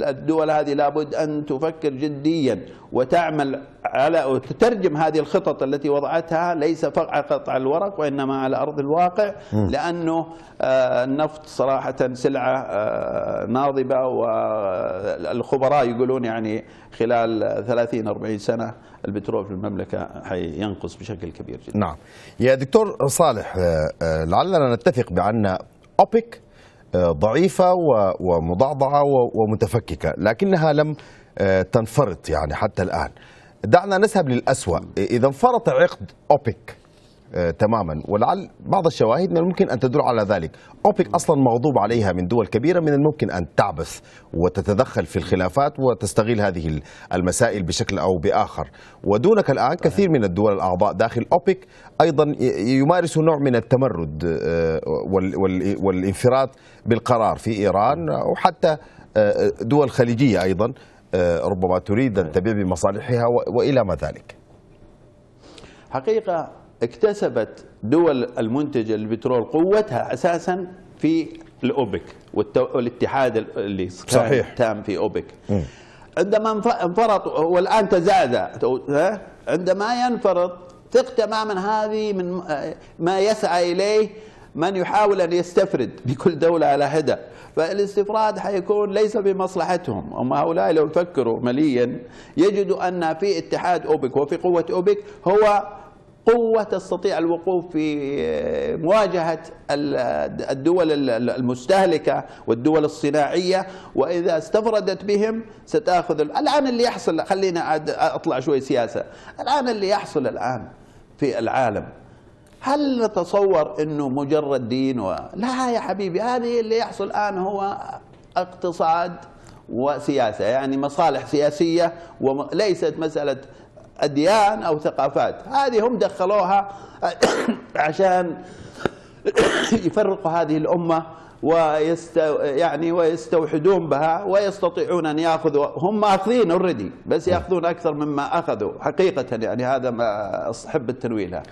الدول هذه لابد أن تفكر جديا وتعمل على وتترجم هذه الخطط التي وضعتها ليس فقط على الورق وإنما على أرض الواقع لأنه آه، النفط صراحة سلعة آه، ناضبة والخبراء آه، يقولون يعني خلال 30 40 سنة البترول في المملكة حينقص بشكل كبير جدا نعم يا دكتور صالح آه، آه، لعلنا نتفق بأن أوبك آه، ضعيفة ومضعضعة ومتفككة لكنها لم تنفرط يعني حتى الآن دعنا نذهب للأسوأ إذا انفرط عقد أوبك آه، تماما ولعل بعض الشواهد من الممكن أن تدل على ذلك أوبك أصلا مغضوب عليها من دول كبيرة من الممكن أن تعبث وتتدخل في الخلافات وتستغل هذه المسائل بشكل أو بآخر ودونك الآن كثير من الدول الأعضاء داخل أوبك أيضا يمارسوا نوع من التمرد آه، والانفراد بالقرار في إيران وحتى آه، دول خليجية أيضا ربما تريد أن تبيع بمصالحها وإلى ما ذلك حقيقة اكتسبت دول المنتج البترول قوتها أساسا في الأوبك والاتحاد اللي صحيح تام في أوبك م. عندما انفرط والآن تزعزع عندما ينفرط ثق تماما هذه من ما يسعى إليه من يحاول أن يستفرد بكل دولة على هدى فالاستفراد حيكون ليس بمصلحتهم هم هؤلاء لو فكروا مليا يجدوا أن في اتحاد أوبك وفي قوة أوبك هو قوة تستطيع الوقوف في آه، مواجهة آه، الدول المستهلكة والدول الصناعية وإذا استفردت بهم ستأخذ الآن اللي يحصل خلينا أطلع شوي سياسة الآن اللي يحصل الآن في العالم هل نتصور أنه مجرد دين و... لا يا حبيبي هذه اللي يحصل الآن هو اقتصاد وسياسة يعني مصالح سياسية وليست مسألة أديان أو ثقافات هذه هم دخلوها عشان يفرقوا هذه الأمة ويست يعني ويستوحدون بها ويستطيعون ان ياخذوا هم ماخذين اوريدي بس ياخذون اكثر مما اخذوا حقيقه يعني هذا ما احب التنويل له.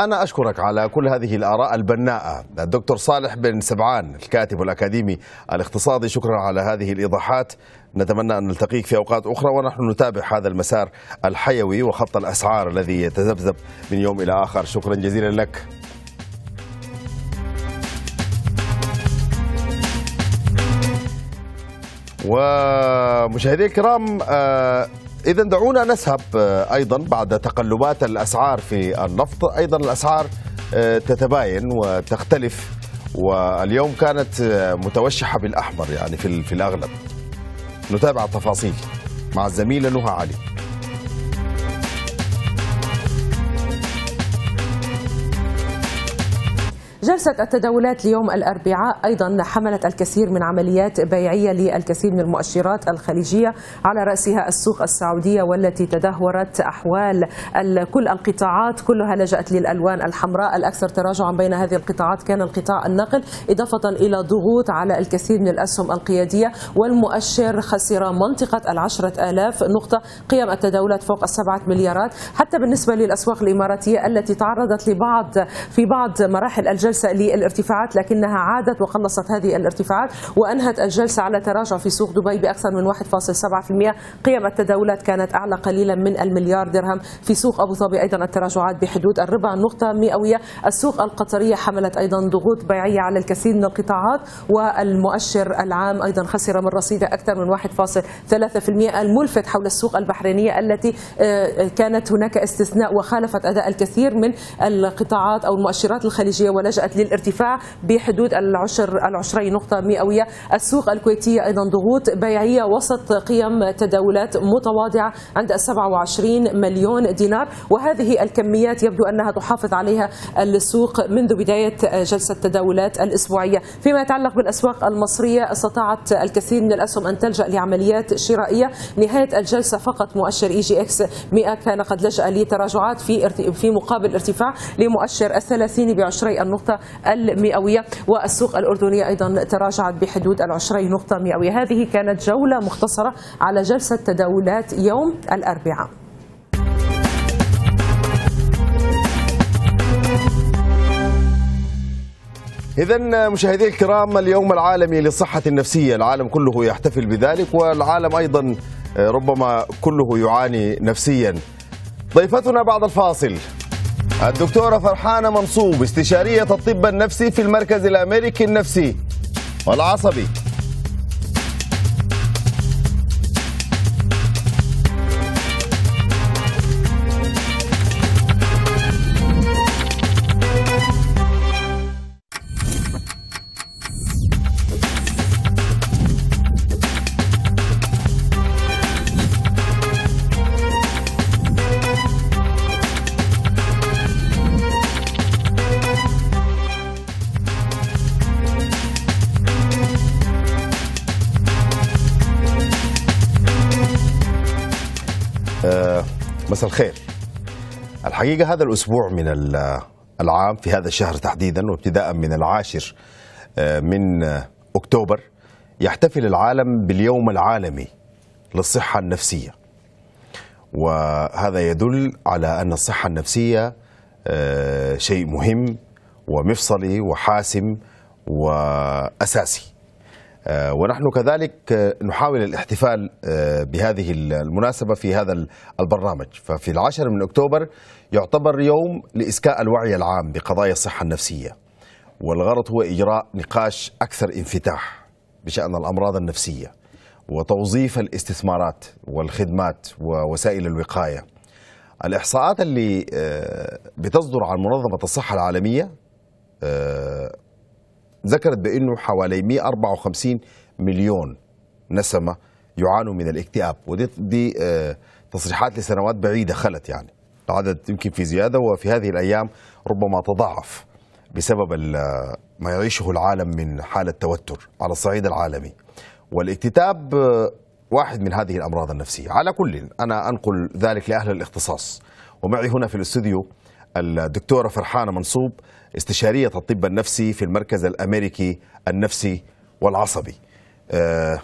انا اشكرك على كل هذه الاراء البناءه، الدكتور صالح بن سبعان الكاتب والاكاديمي الاقتصادي شكرا على هذه الايضاحات نتمنى أن نلتقيك في أوقات أخرى ونحن نتابع هذا المسار الحيوي وخط الأسعار الذي يتذبذب من يوم إلى آخر شكرا جزيلا لك ومشاهدي الكرام آه، إذا دعونا نسهب آه، أيضا بعد تقلبات الأسعار في النفط أيضا الأسعار آه، تتباين وتختلف واليوم كانت متوشحة بالأحمر يعني في الأغلب نتابع التفاصيل مع الزميلة نهى علي جلسة التداولات ليوم الأربعاء أيضا حملت الكثير من عمليات بيعية للكثير من المؤشرات الخليجية على رأسها السوق السعودية والتي تدهورت أحوال كل القطاعات كلها لجأت للألوان الحمراء الأكثر تراجعا بين هذه القطاعات كان القطاع النقل إضافة إلى ضغوط على الكثير من الأسهم القيادية والمؤشر خسر منطقة العشرة آلاف نقطة قيم التداولات فوق السبعة مليارات حتى بالنسبة للأسواق الإماراتية التي تعرضت لبعض في بعض مراحل الجلسة للارتفاعات لكنها عادت وقلصت هذه الارتفاعات وأنهت الجلسة على تراجع في سوق دبي بأكثر من 1.7% قيم التداولات كانت أعلى قليلا من المليار درهم في سوق أبو ظبي أيضا التراجعات بحدود الربع نقطة مئوية السوق القطرية حملت أيضا ضغوط بيعية على الكثير من القطاعات والمؤشر العام أيضا خسر من رصيده أكثر من 1.3% الملفت حول السوق البحرينية التي آه، كانت هناك استثناء وخالفت أداء الكثير من القطاعات أو المؤشرات الخليجية ولجأت للارتفاع بحدود العشر العشرين نقطة مئوية السوق الكويتية أيضا ضغوط بيعية وسط قيم تداولات متواضعة عند 27 مليون دينار وهذه الكميات يبدو أنها تحافظ عليها السوق منذ بداية جلسة التداولات الأسبوعية فيما يتعلق بالأسواق المصرية استطاعت الكثير من الأسهم أن تلجأ لعمليات شرائية نهاية الجلسة فقط مؤشر إي جي إكس 100 كان قد لجأ لتراجعات في في مقابل ارتفاع لمؤشر الثلاثين بعشري النقطة المئوية والسوق الأردنية أيضا تراجعت بحدود العشرين نقطة مئوية هذه كانت جولة مختصرة على جلسة تداولات يوم الأربعاء إذا مشاهدي الكرام اليوم العالمي للصحة النفسية العالم كله يحتفل بذلك والعالم أيضا آه، ربما كله يعاني نفسيا ضيفتنا بعد الفاصل الدكتورة فرحانة منصوب استشارية الطب النفسي في المركز الأمريكي النفسي والعصبي حقيقة هذا الأسبوع من العام في هذا الشهر تحديدا وابتداء من العاشر آه، من آه، أكتوبر يحتفل العالم باليوم العالمي للصحة النفسية وهذا يدل على أن الصحة النفسية آه، شيء مهم ومفصلي وحاسم وأساسي آه، ونحن كذلك آه، نحاول الاحتفال آه، بهذه المناسبة في هذا البرنامج ففي العشر من أكتوبر يعتبر يوم لإسكاء الوعي العام بقضايا الصحة النفسية والغرض هو إجراء نقاش أكثر انفتاح بشأن الأمراض النفسية وتوظيف الاستثمارات والخدمات ووسائل الوقاية الإحصاءات اللي بتصدر عن منظمة الصحة العالمية ذكرت بأنه حوالي 154 مليون نسمة يعانوا من الاكتئاب ودي دي آه، تصريحات لسنوات بعيدة خلت يعني العدد يمكن في زيادة وفي هذه الأيام ربما تضاعف بسبب ما يعيشه العالم من حالة توتر على الصعيد العالمي والاكتئاب آه، واحد من هذه الأمراض النفسية على كل أنا أنقل ذلك لأهل الاختصاص ومعي هنا في الاستوديو الدكتورة فرحانة منصوب استشارية الطب النفسي في المركز الأمريكي النفسي والعصبي آه،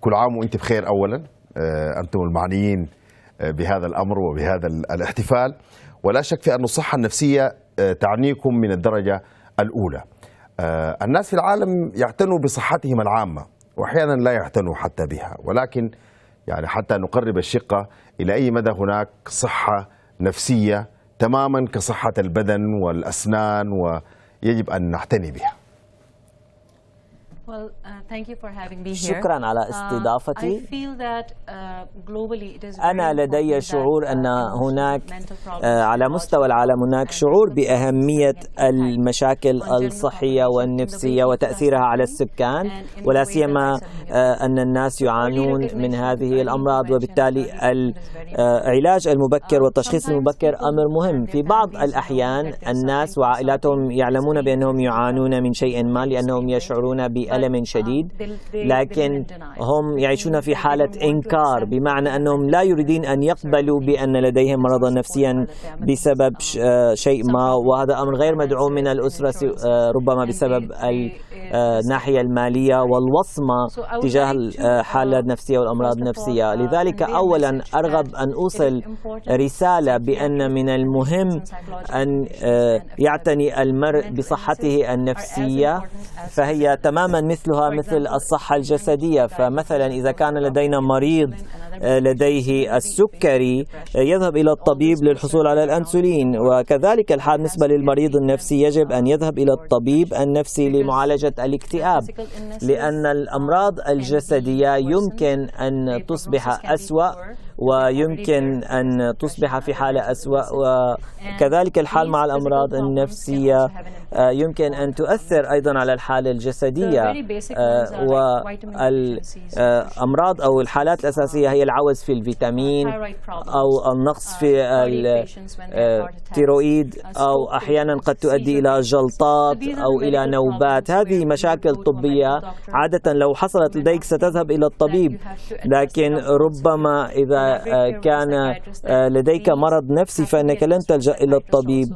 كل عام وانت بخير أولا آه، أنتم المعنيين آه، بهذا الأمر وبهذا الاحتفال ولا شك في أن الصحة النفسية تعنيكم من الدرجة الأولى الناس في العالم يعتنوا بصحتهم العامة وأحيانا لا يعتنوا حتى بها ولكن يعني حتى نقرب الشقة إلى أي مدى هناك صحة نفسية تماما كصحة البدن والأسنان ويجب أن نعتني بها Well, uh, thank you for having me here. شكرا على uh, استضافتي. Uh, I feel that, uh, globally it is أنا لدي شعور uh, أن هناك uh, على مستوى العالم هناك شعور بأهمية المشاكل الصحية والنفسية وتأثيرها على السكان ولا سيما آه، أن الناس يعانون من هذه الأمراض وبالتالي العلاج آه، المبكر والتشخيص المبكر أمر مهم في بعض الأحيان الناس وعائلاتهم يعلمون بأنهم يعانون من شيء ما لأنهم يشعرون بأن ألم uh, شديد لكن هم يعيشون في حالة إنكار بمعنى أنهم لا يريدين أن يقبلوا بأن لديهم مرضا نفسيا بسبب شيء ما وهذا أمر غير مدعو من الأسرة آه، ربما بسبب الناحية آه، المالية والوصمة تجاه الحالة آه، النفسية uh, والأمراض النفسية uh, لذلك أولا أرغب أن أوصل رسالة بأن من المهم أن يعتني المرء بصحته النفسية فهي تماما مثلها مثل الصحة الجسدية فمثلا إذا كان لدينا مريض آه، لديه السكري آه، يذهب إلى الطبيب للحصول على الأنسولين وكذلك الحال بالنسبة للمريض النفسي يجب أن يذهب إلى الطبيب النفسي لمعالجة الاكتئاب لأن الأمراض الجسدية يمكن أن تصبح أسوأ ويمكن أن تصبح في حالة أسوأ وكذلك الحال مع الأمراض النفسية آه، يمكن أن تؤثر أيضا على الحالة الجسدية والأمراض آه، أو الحالات الأساسية هي العوز في الفيتامين أو النقص uh, في التيرويد آه، uh, أو أحيانا قد تؤدي إلى جلطات أو إلى نوبات هذه مشاكل طبية عادة لو حصلت لديك ستذهب إلى الطبيب لكن ربما إذا آه، كان آه، لديك إيه، مرض نفسي فإنك لن تلجأ إلى الطبيب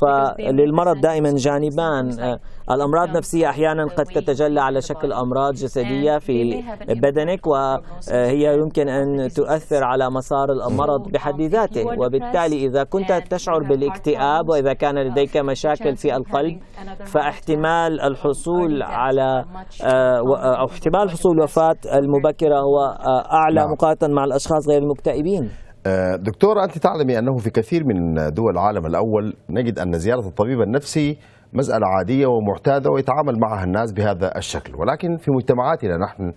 فللمرض دائما جانبان آه، الأمراض النفسية أحيانا قد تتجلى على شكل أمراض جسدية في بدنك وهي يمكن أن تؤثر على مسار المرض بحد ذاته وبالتالي إذا كنت تشعر بالاكتئاب وإذا كان لديك مشاكل في القلب فاحتمال الحصول على آه، أو احتمال حصول وفاة المبكرة هو آه، أعلى نعم. مقارنة مع الأشخاص غير المكتئبين آه، دكتور أنت تعلمي أنه في كثير من دول العالم الأول نجد أن زيارة الطبيب النفسي مسألة عادية ومعتادة ويتعامل معها الناس بهذا الشكل ولكن في مجتمعاتنا نحن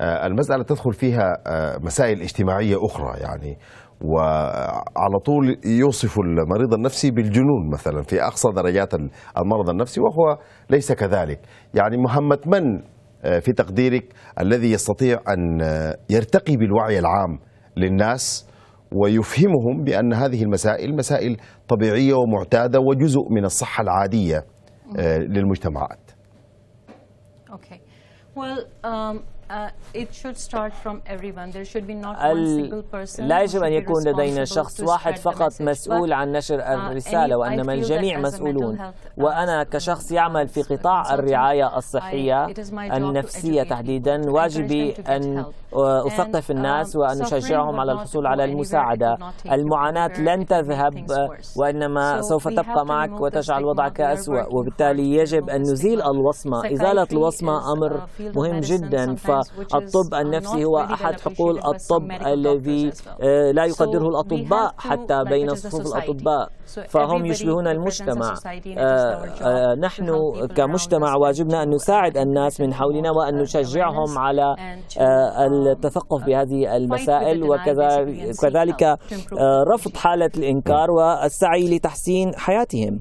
آه، المسألة تدخل فيها آه، مسائل اجتماعية أخرى يعني وعلى طول يوصف المريض النفسي بالجنون مثلا في أقصى درجات المرض النفسي وهو ليس كذلك يعني مهمة من آه، في تقديرك الذي يستطيع أن يرتقي بالوعي العام للناس ويفهمهم بأن هذه المسائل مسائل طبيعية ومعتادة وجزء من الصحة العادية للمجتمعات. Okay. Well, um Uh, it should start from everyone. There should be not one single person لا يجب أن يكون لدينا شخص واحد فقط مسؤول عن نشر uh, الرسالة وإنما الجميع مسؤولون وأنا كشخص يعمل في قطاع الرعاية الصحية النفسية تحديدا واجبي أن أثقف الناس uh, وأن أشجعهم على الحصول على المساعدة المعاناة لن تذهب وإنما سوف تبقى معك وتجعل وضعك أسوأ وبالتالي يجب أن نزيل الوصمة إزالة الوصمة أمر مهم جدا ف الطب النفسي هو أحد حقول الطب الذي آه، لا يقدره الأطباء حتى بين صفوف الأطباء فهم يشبهون المجتمع آه، آه، نحن كمجتمع واجبنا أن نساعد الناس من حولنا وأن نشجعهم على التثقف بهذه المسائل وكذلك رفض حالة الإنكار والسعي لتحسين حياتهم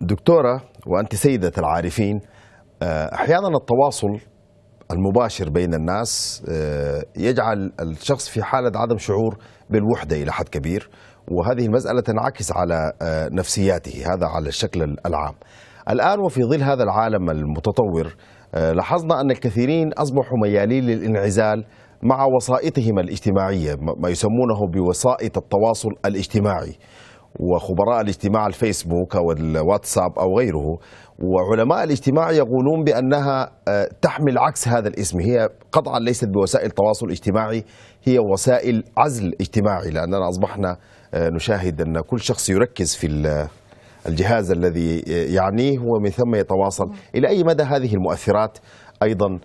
دكتورة وأنت سيدة العارفين أحيانا التواصل المباشر بين الناس آه، يجعل الشخص في حالة عدم شعور بالوحدة إلى حد كبير وهذه المسألة تنعكس على آه، نفسياته هذا على الشكل العام الآن وفي ظل هذا العالم المتطور آه، لاحظنا أن الكثيرين أصبحوا ميالين للانعزال مع وسائطهم الاجتماعية ما يسمونه بوسائط التواصل الاجتماعي وخبراء الاجتماع الفيسبوك أو الواتساب أو غيره وعلماء الاجتماع يقولون بأنها آه، تحمل عكس هذا الاسم هي قطعا ليست بوسائل تواصل اجتماعي هي وسائل عزل اجتماعي لأننا أصبحنا آه، نشاهد أن كل شخص يركز في الجهاز الذي آه، يعنيه ومن ثم يتواصل إلى أي مدى هذه المؤثرات أيضا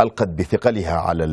ألقت بثقلها على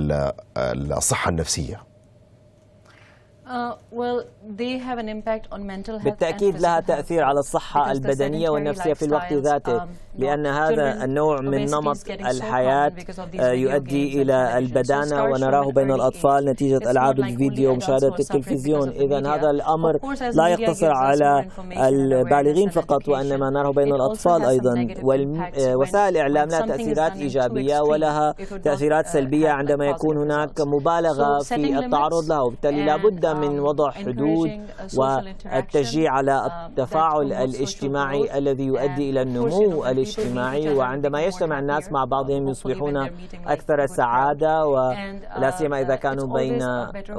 الصحة النفسية uh, well they have an impact on mental health بالتأكيد لها تأثير على الصحة البدنية والنفسية في الوقت ذاته um, لأن هذا النوع من نمط الحياة آه، يؤدي إلى البدانة ونراه بين الأطفال نتيجة ألعاب الفيديو ومشاهدة التلفزيون إذا هذا الأمر لا يقتصر على البالغين فقط وإنما نراه بين الأطفال أيضا آه، وسائل الإعلام لها تأثيرات إيجابية ولها تأثيرات uh, سلبية عندما يكون هناك مبالغة في التعرض لها وبالتالي لابد من وضع حدود الوجود والتشجيع على um, التفاعل الاجتماعي الذي يؤدي إلى النمو الاجتماعي وعندما يجتمع الناس مع بعضهم يصبحون أكثر سعادة ولا uh, سيما إذا كانوا بين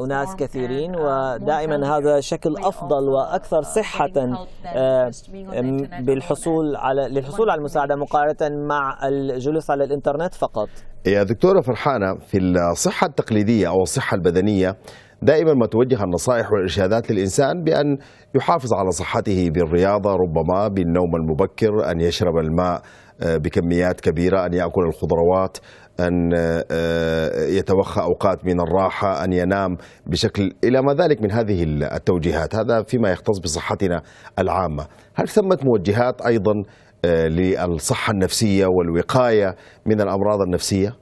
أناس كثيرين uh, ودائما هذا شكل أفضل uh, وأكثر صحة آه، بالحصول على للحصول على المساعدة مقارنة مع الجلوس على الإنترنت فقط يا دكتورة فرحانة في الصحة التقليدية أو الصحة البدنية دائما ما توجه النصائح والإرشادات للإنسان بأن يحافظ على صحته بالرياضة ربما بالنوم المبكر أن يشرب الماء آه، بكميات كبيرة أن يأكل الخضروات أن آه، يتوخى أوقات من الراحة أن ينام بشكل إلى ما ذلك من هذه التوجيهات هذا فيما يختص بصحتنا العامة هل ثمة موجهات أيضا آه، للصحة النفسية والوقاية من الأمراض النفسية؟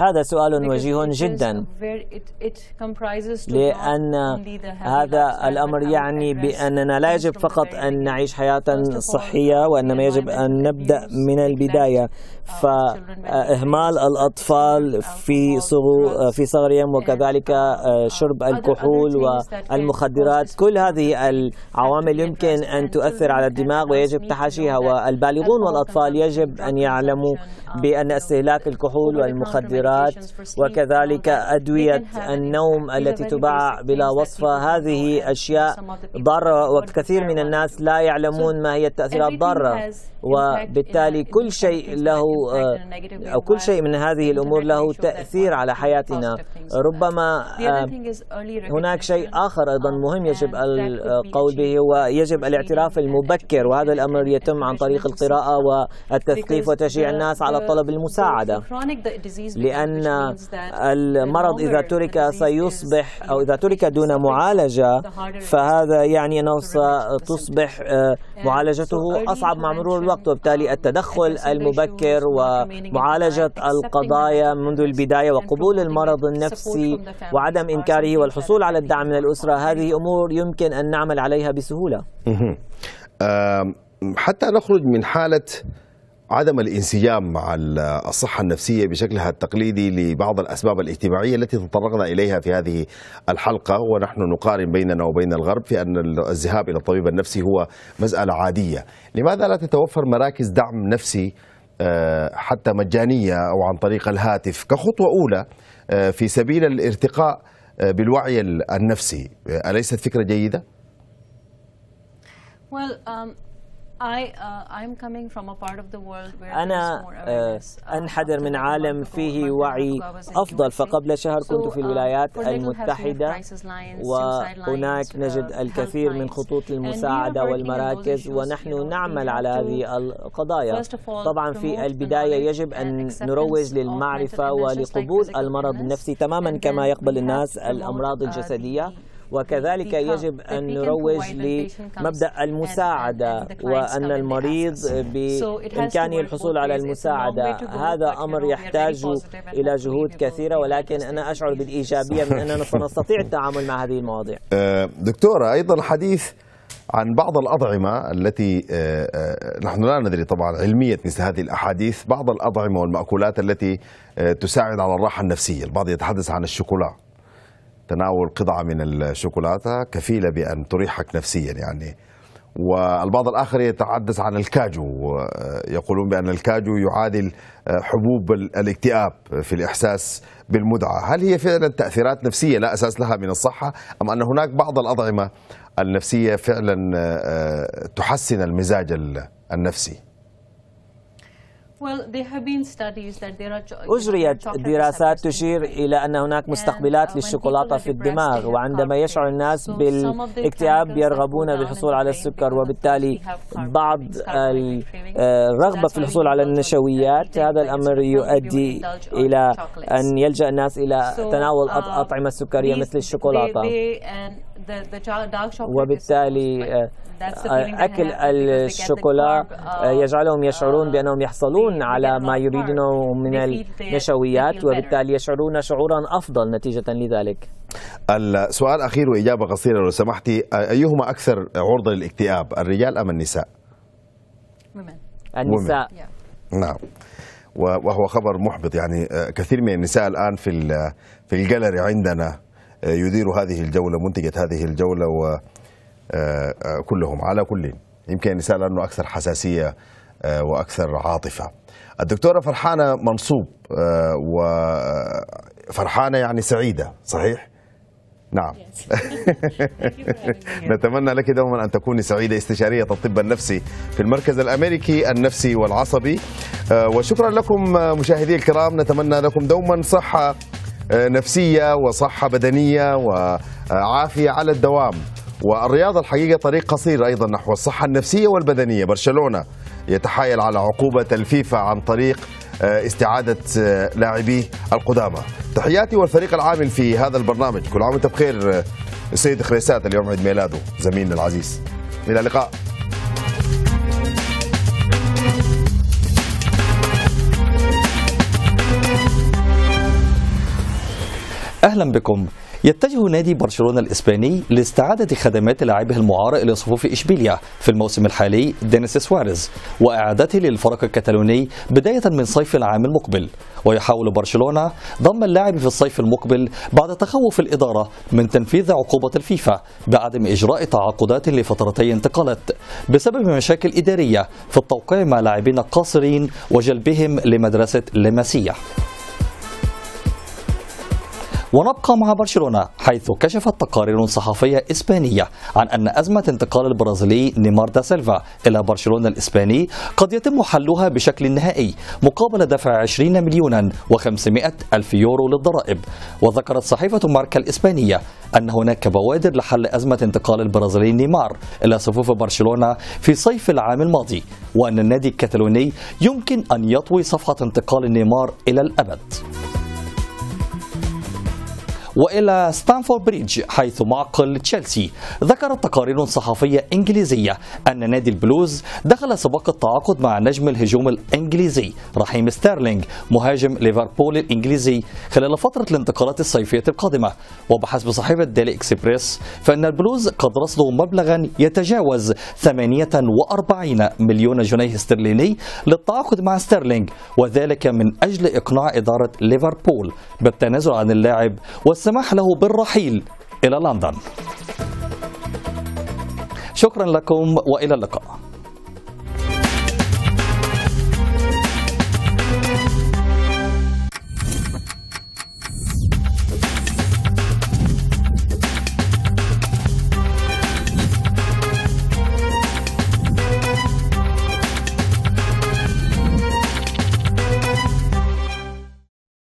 هذا سؤال وجيه جدا لأن هذا الأمر يعني بأننا لا يجب فقط أن نعيش حياة صحية وإنما يجب أن نبدأ من البداية فإهمال الأطفال في في صغرهم وكذلك آه، شرب الكحول والمخدرات كل هذه العوامل يمكن أن تؤثر على الدماغ ويجب تحاشيها والبالغون والأطفال يجب أن يعلموا بأن استهلاك الكحول والمخدرات وكذلك أدوية النوم التي تباع بلا وصفة هذه أشياء ضارة وكثير من الناس لا يعلمون ما هي التأثيرات الضارة وبالتالي كل شيء له آه، أو كل شيء من هذه الأمور له تأثير على حياتنا ربما آه، هناك شيء آخر أيضا مهم يجب القول به ويجب الاعتراف المبكر وهذا الأمر يتم عن طريق القراءة والتثقيف وتشجيع الناس على طلب المساعدة المساعدة لأن المرض إذا ترك سيصبح أو إذا ترك دون معالجة فهذا يعني أنه ستصبح آه، معالجته أصعب مع مرور الوقت وبالتالي التدخل المبكر ومعالجة القضايا منذ البداية وقبول المرض النفسي وعدم إنكاره والحصول على الدعم من الأسرة هذه أمور يمكن أن نعمل عليها بسهولة حتى نخرج من حالة عدم الانسجام مع الصحة النفسية بشكلها التقليدي لبعض الأسباب الاجتماعية التي تطرقنا إليها في هذه الحلقة ونحن نقارن بيننا وبين الغرب في أن الذهاب إلى الطبيب النفسي هو مسألة عادية لماذا لا تتوفر مراكز دعم نفسي آه، حتى مجانية أو عن طريق الهاتف كخطوة أولى آه، في سبيل الارتقاء آه، بالوعي النفسي أليست فكرة جيدة؟ Well, um... I, uh, I'm coming from a part of the world where أنا uh, أنحدر من عالم فيه وعي أفضل فقبل شهر كنت في uh, الولايات المتحدة وهناك نجد uh, الكثير من خطوط المساعدة والمراكز ونحن نعمل على هذه القضايا طبعا في البداية يجب أن نروج للمعرفة ولقبول المرض النفسي تماما كما يقبل الناس الأمراض الجسدية وكذلك يجب أن نروج لمبدأ المساعدة وأن المريض بإمكانه الحصول على المساعدة هذا أمر يحتاج إلى جهود كثيرة ولكن أنا أشعر بالإيجابية من أننا سنستطيع التعامل مع هذه المواضيع آه، دكتورة أيضا الحديث عن بعض الأطعمة التي آه، آه، نحن لا ندري طبعا علمية مثل هذه الأحاديث بعض الأطعمة والمأكولات التي تساعد على الراحة النفسية البعض يتحدث عن الشوكولا تناول قطعة من الشوكولاتة كفيلة بأن تريحك نفسيا يعني والبعض الآخر يتحدث عن الكاجو يقولون بأن الكاجو يعادل آه، حبوب الاكتئاب في الإحساس بالمدعى هل هي فعلا تأثيرات نفسية لا أساس لها من الصحة أم أن هناك بعض الأطعمة النفسية فعلا آه، آه، تحسن المزاج النفسي أجريت دراسات تشير إلى أن هناك مستقبلات uh, للشوكولاتة في الدماغ وعندما يشعر الناس بالاكتئاب يرغبون بالحصول على السكر وبالتالي بعض الرغبة آه، في الحصول على النشويات هذا الأمر يؤدي إلى أن يلجأ الناس إلى تناول um, أطعمة سكرية مثل الشوكولاتة وبالتالي آه، أكل الشوكولا آه، يجعلهم يشعرون بأنهم يحصلون على ما يريدونه من النشويات وبالتالي يشعرون شعورا أفضل نتيجة لذلك السؤال الاخير وإجابة قصيرة لو سمحتي أيهما أكثر عرضة للاكتئاب الرجال أم النساء؟ النساء نعم وهو خبر محبط يعني آه، كثير من النساء الآن في في الجاليري عندنا يدير هذه الجوله منتجه هذه الجوله وكلهم آه، آه، على كل يمكن رساله انه اكثر حساسيه آه، واكثر عاطفه. الدكتوره فرحانه منصوب وفرحانه يعني سعيده صحيح؟ نعم نتمنى لك دوما أن تكوني سعيدة استشارية الطب النفسي في المركز الأمريكي النفسي والعصبي وشكرا لكم مشاهدي الكرام نتمنى لكم دوما صحة آه، نفسيه وصحه بدنيه وعافيه على الدوام والرياضه الحقيقه طريق قصير ايضا نحو الصحه النفسيه والبدنيه برشلونه يتحايل على عقوبه الفيفا عن طريق آه، استعاده آه، لاعبيه القدامى تحياتي والفريق العامل في هذا البرنامج كل عام وانت بخير السيد خريسات اليوم عيد ميلاده زميلنا العزيز الى اللقاء اهلا بكم يتجه نادي برشلونه الاسباني لاستعاده خدمات لاعبه المعار الى صفوف اشبيليا في الموسم الحالي دينيس سواريز واعادته للفرق الكتالوني بدايه من صيف العام المقبل ويحاول برشلونه ضم اللاعب في الصيف المقبل بعد تخوف الاداره من تنفيذ عقوبه الفيفا بعدم اجراء تعاقدات لفترتي انتقالات بسبب مشاكل اداريه في التوقيع مع لاعبين قاصرين وجلبهم لمدرسه لاماسيا ونبقى مع برشلونة حيث كشفت تقارير صحفية إسبانية عن أن أزمة انتقال البرازيلي نيمار دا سيلفا إلى برشلونة الإسباني قد يتم حلها بشكل نهائي مقابل دفع 20 مليونا و500 ألف يورو للضرائب وذكرت صحيفة ماركا الإسبانية أن هناك بوادر لحل أزمة انتقال البرازيلي نيمار إلى صفوف برشلونة في صيف العام الماضي وأن النادي الكتالوني يمكن أن يطوي صفحة انتقال نيمار إلى الأبد وإلى ستانفورد بريدج حيث معقل تشيلسي ذكرت تقارير صحفية إنجليزية أن نادي البلوز دخل سباق التعاقد مع نجم الهجوم الإنجليزي رحيم ستيرلينج مهاجم ليفربول الإنجليزي خلال فترة الانتقالات الصيفية القادمة وبحسب صحيفة ديلي إكسبريس فإن البلوز قد رصدوا مبلغا يتجاوز 48 مليون جنيه استرليني للتعاقد مع ستيرلينج وذلك من أجل إقناع إدارة ليفربول بالتنازل عن اللاعب والسماح له بالرحيل إلى لندن شكرا لكم وإلى اللقاء